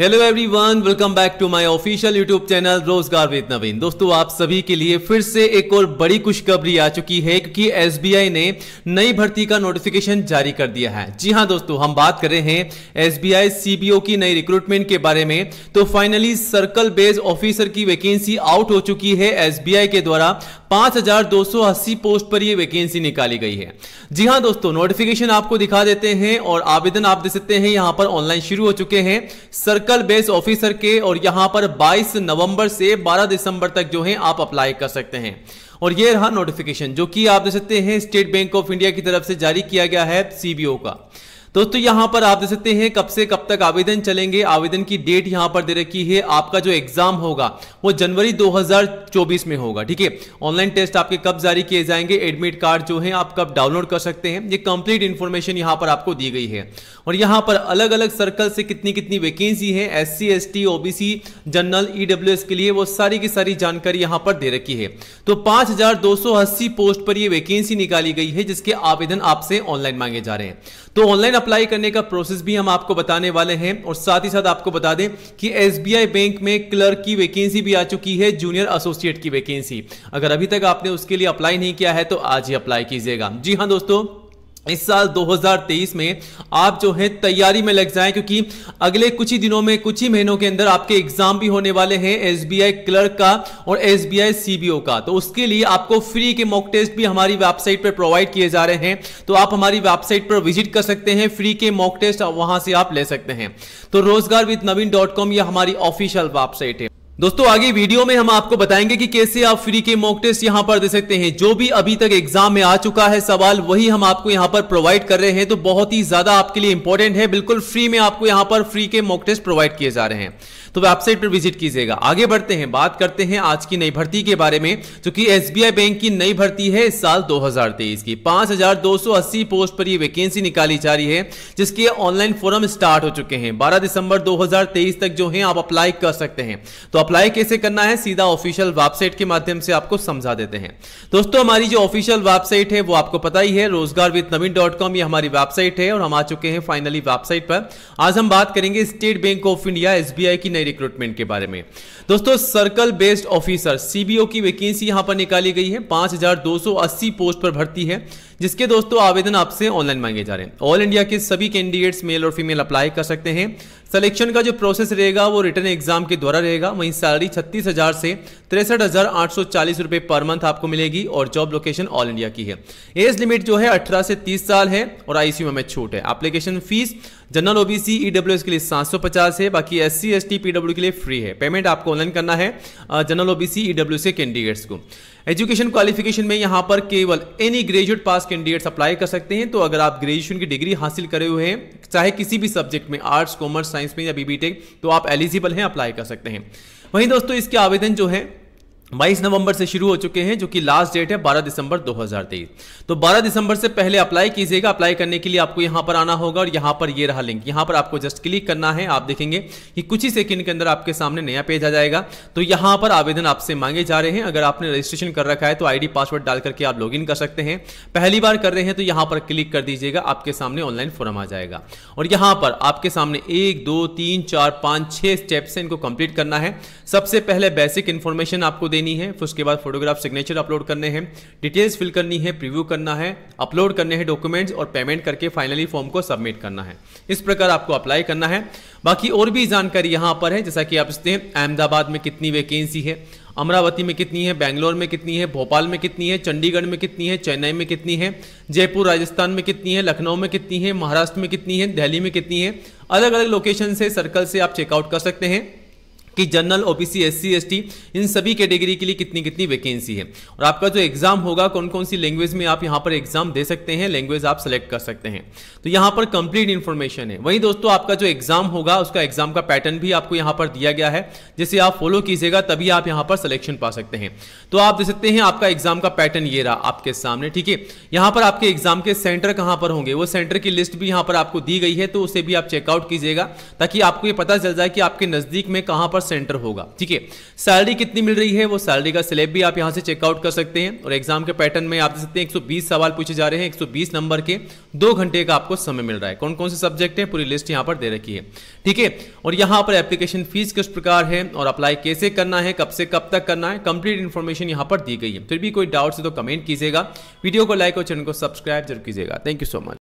hello everyone welcome back to my official YouTube channel रोजगार with Naveen दोस्तों आप सभी के लिए फिर से एक और बड़ी खुशखबरी आ चुकी है क्योंकि एसबीआई ने नई भर्ती का नोटिफिकेशन जारी कर दिया है जी हां दोस्तों हम बात कर रहे हैं एसबीआई सीबीओ की नई रिक्रूटमेंट के बारे में तो फाइनली सर्कल बेस्ड ऑफिसर की वैकेंसी आउट हो चुकी है एस के द्वारा 5,280 पोस्ट पर यह वैकेंसी निकाली गई है जी हाँ दोस्तों नोटिफिकेशन आपको दिखा देते हैं और आवेदन आप दे सकते हैं यहाँ पर ऑनलाइन शुरू हो चुके हैं सर्कल बेस ऑफिसर के और यहाँ पर 22 नवंबर से 12 दिसंबर तक जो है आप अप्लाई कर सकते हैं और ये रहा नोटिफिकेशन जो कि आप दे सकते हैं स्टेट बैंक ऑफ इंडिया की तरफ से जारी किया गया है सीबीओ का दोस्तों यहां पर आप देख सकते हैं कब से कब तक आवेदन चलेंगे आवेदन की डेट यहां पर दे रखी है आपका जो एग्जाम होगा वो जनवरी 2024 में होगा ठीक है ऑनलाइन टेस्ट आपके कब जारी किए जाएंगे एडमिट कार्ड जो है आप कब डाउनलोड कर सकते हैं ये कंप्लीट इंफॉर्मेशन यहां पर आपको दी गई है और यहां पर अलग अलग सर्कल से कितनी कितनी वैकेंसी है S C S T OBC general EW के लिए वो सारी की सारी जानकारी यहां पर दे रखी है तो पांच पोस्ट पर यह वैकेंसी निकाली गई है जिसके आवेदन आपसे ऑनलाइन मांगे जा रहे हैं तो ऑनलाइन अप्लाई करने का प्रोसेस भी हम आपको बताने वाले हैं और साथ ही साथ आपको बता दें कि एसबीआई बैंक में क्लर्क की वैकेंसी भी आ चुकी है जूनियर एसोसिएट की वैकेंसी अगर अभी तक आपने उसके लिए अप्लाई नहीं किया है तो आज ही अप्लाई कीजिएगा जी हाँ दोस्तों इस साल 2023 में आप जो है तैयारी में लग जाएं क्योंकि अगले कुछ ही दिनों में कुछ ही महीनों के अंदर आपके एग्जाम भी होने वाले हैं एस क्लर्क का और एस सीबीओ का तो उसके लिए आपको फ्री के मॉक टेस्ट भी हमारी वेबसाइट पर प्रोवाइड किए जा रहे हैं तो आप हमारी वेबसाइट पर विजिट कर सकते हैं फ्री के मॉक टेस्ट वहां से आप ले सकते हैं तो रोजगार विद नवीन डॉट कॉम यह हमारी ऑफिशियल वेबसाइट है दोस्तों आगे वीडियो में हम आपको बताएंगे कि कैसे आप फ्री के मॉक टेस्ट यहां पर दे सकते हैं जो भी अभी तक एग्जाम में आ चुका है सवाल वही हम आपको यहां पर प्रोवाइड कर रहे हैं तो बहुत ही ज्यादा आपके लिए इंपॉर्टेंट है बिल्कुल फ्री में आपको यहां पर फ्री के मॉक टेस्ट प्रोवाइड किए जा रहे हैं तो वेबसाइट पर विजिट कीजिएगा आगे बढ़ते हैं बात करते हैं आज की नई भर्ती के बारे में जो कि एस बैंक की नई भर्ती है इस साल दो की पांच पोस्ट पर यह वैकेंसी निकाली जा रही है जिसके ऑनलाइन फोरम स्टार्ट हो चुके हैं बारह दिसंबर दो तक जो है आप अप्लाई कर सकते हैं तो आप अप्लाई कैसे करना है सीधा ऑफिशियल वेबसाइट के माध्यम से आपको समझा देते हैं दोस्तों हमारी जो ऑफिशियल वेबसाइट है वो आपको पता ही है रोजगार विद नवीन डॉट कॉम ये हमारी वेबसाइट है और हम आ चुके हैं फाइनली वेबसाइट पर आज हम बात करेंगे State Bank of India S की नई रिक्रूटमेंट के बारे में दोस्तों सर्कल बेस्ड ऑफिसर सीबीओ की वैकेंसी यहां पर निकाली गई है पांच पोस्ट पर भर्ती है जिसके दोस्तों आवेदन आपसे ऑनलाइन मांगे जा रहे हैं ऑल इंडिया के सभी कैंडिडेट्स मेल और फीमेल अप्लाई कर सकते हैं सिलेक्शन का जो प्रोसेस रहेगा वो रिटर्न एग्जाम के द्वारा रहेगा वहीं सैलरी छत्तीस हजार से तिरसठ हजार आठ सौ चालीस रुपए पर मंथ आपको मिलेगी और जॉब लोकेशन ऑल इंडिया की है एज लिमिट जो है अठारह से तीस साल है और आईसीयू में छूट है application fees general OBC EW e के लिए 750 है बाकी S C S T PW के लिए फ्री है पेमेंट आपको ऑनलाइन करना है जनरल ओबीसी ईडब्ल्यू से कैंडिडेट्स को एजुकेशन क्वालिफिकेशन में यहाँ पर केवल any graduate pass candidates apply कर सकते हैं तो अगर आप ग्रेजुएशन की डिग्री हासिल करे हुए हैं चाहे किसी भी सब्जेक्ट में आर्ट्स कॉमर्स साइंस में या बीबीटेक तो आप एलिजिबल हैं अप्लाई कर सकते हैं वहीं दोस्तों इसके आवेदन जो है बाईस नवंबर से शुरू हो चुके हैं जो कि लास्ट डेट है 12 दिसंबर 2023 तो 12 दिसंबर से पहले अप्लाई कीजिएगा अप्लाई करने के लिए आपको यहां पर आना होगा और यहां पर ये रहा लिंक यहां पर आपको जस्ट क्लिक करना है आप देखेंगे कि कुछ ही सेकंड के अंदर आपके सामने नया पेज आ जाएगा तो यहां पर आवेदन आपसे मांगे जा रहे हैं अगर आपने रजिस्ट्रेशन कर रखा है तो आई पासवर्ड डाल करके आप लॉग कर सकते हैं पहली बार कर रहे हैं तो यहां पर क्लिक कर दीजिएगा आपके सामने ऑनलाइन फॉर्म आ जाएगा और यहां पर आपके सामने एक दो तीन चार पांच छह स्टेप्स इनको कंप्लीट करना है सबसे पहले बेसिक इंफॉर्मेशन आपको देनी है फिर उसके बाद फोटोग्राफ सिग्नेचर अपलोड करने हैं डिटेल्स फिल करनी है प्रीव्यू करना है अपलोड करने हैं डॉक्यूमेंट्स और पेमेंट करके फाइनली फॉर्म को सबमिट करना है इस प्रकार आपको अप्लाई करना है बाकी और भी जानकारी यहाँ पर है जैसा कि आप इसते हैं अहमदाबाद में कितनी वैकेंसी है अमरावती में कितनी है बैंगलोर में कितनी है भोपाल में कितनी है चंडीगढ़ में कितनी है चेन्नई में कितनी है जयपुर राजस्थान में कितनी है लखनऊ में कितनी है महाराष्ट्र में कितनी है दिल्ली में कितनी है अलग अलग लोकेशन से सर्कल से आप चेकआउट कर सकते हैं कि जनरल ओबीसी एससी एसटी इन सभी कैटेगरी के के लिए कितनी कितनी वैकेंसी है और आपका जो एग्जाम होगा कौन कौन सी लैंग्वेज में आप यहाँ पर एग्जाम दे सकते हैं लैंग्वेज आप सेलेक्ट कर सकते हैं तो यहाँ पर कंप्लीट इन्फॉर्मेशन है वहीं दोस्तों आपका जो एग्जाम होगा उसका एग्जाम का पैटर्न भी आपको यहाँ पर दिया गया है जिसे आप फॉलो कीजिएगा तभी आप यहाँ पर सिलेक्शन पा सकते हैं तो आप देख सकते हैं आपका एग्जाम का पैटर्न ये रहा आपके सामने ठीक है यहाँ पर आपके एग्जाम के सेंटर कहाँ पर होंगे वो सेंटर की लिस्ट भी यहाँ पर आपको दी गई है तो उसे भी आप चेकआउट कीजिएगा ताकि आपको ये पता चल जाए कि आपके नजदीक में कहाँ पर सेंटर होगा ठीक है सैलरी कितनी मिल रही है वो सैलरी का स्लेब भी आप यहाँ से चेकआउट कर सकते हैं और एग्जाम के पैटर्न में आप देख सकते हैं 120 सवाल पूछे जा रहे हैं 120 नंबर के दो घंटे का आपको समय मिल रहा है कौन कौन से सब्जेक्ट है पूरी लिस्ट यहाँ पर दे रखी है ठीक है और यहाँ पर एप्लीकेशन फीस किस प्रकार है और अप्लाई कैसे करना है कब से कब तक करना है कंप्लीट इन्फॉर्मेशन यहाँ पर दी गई है फिर भी कोई डाउट है तो कमेंट कीजिएगा वीडियो को लाइक और चैनल को सब्सक्राइब जरूर कीजिएगा थैंक यू सो मच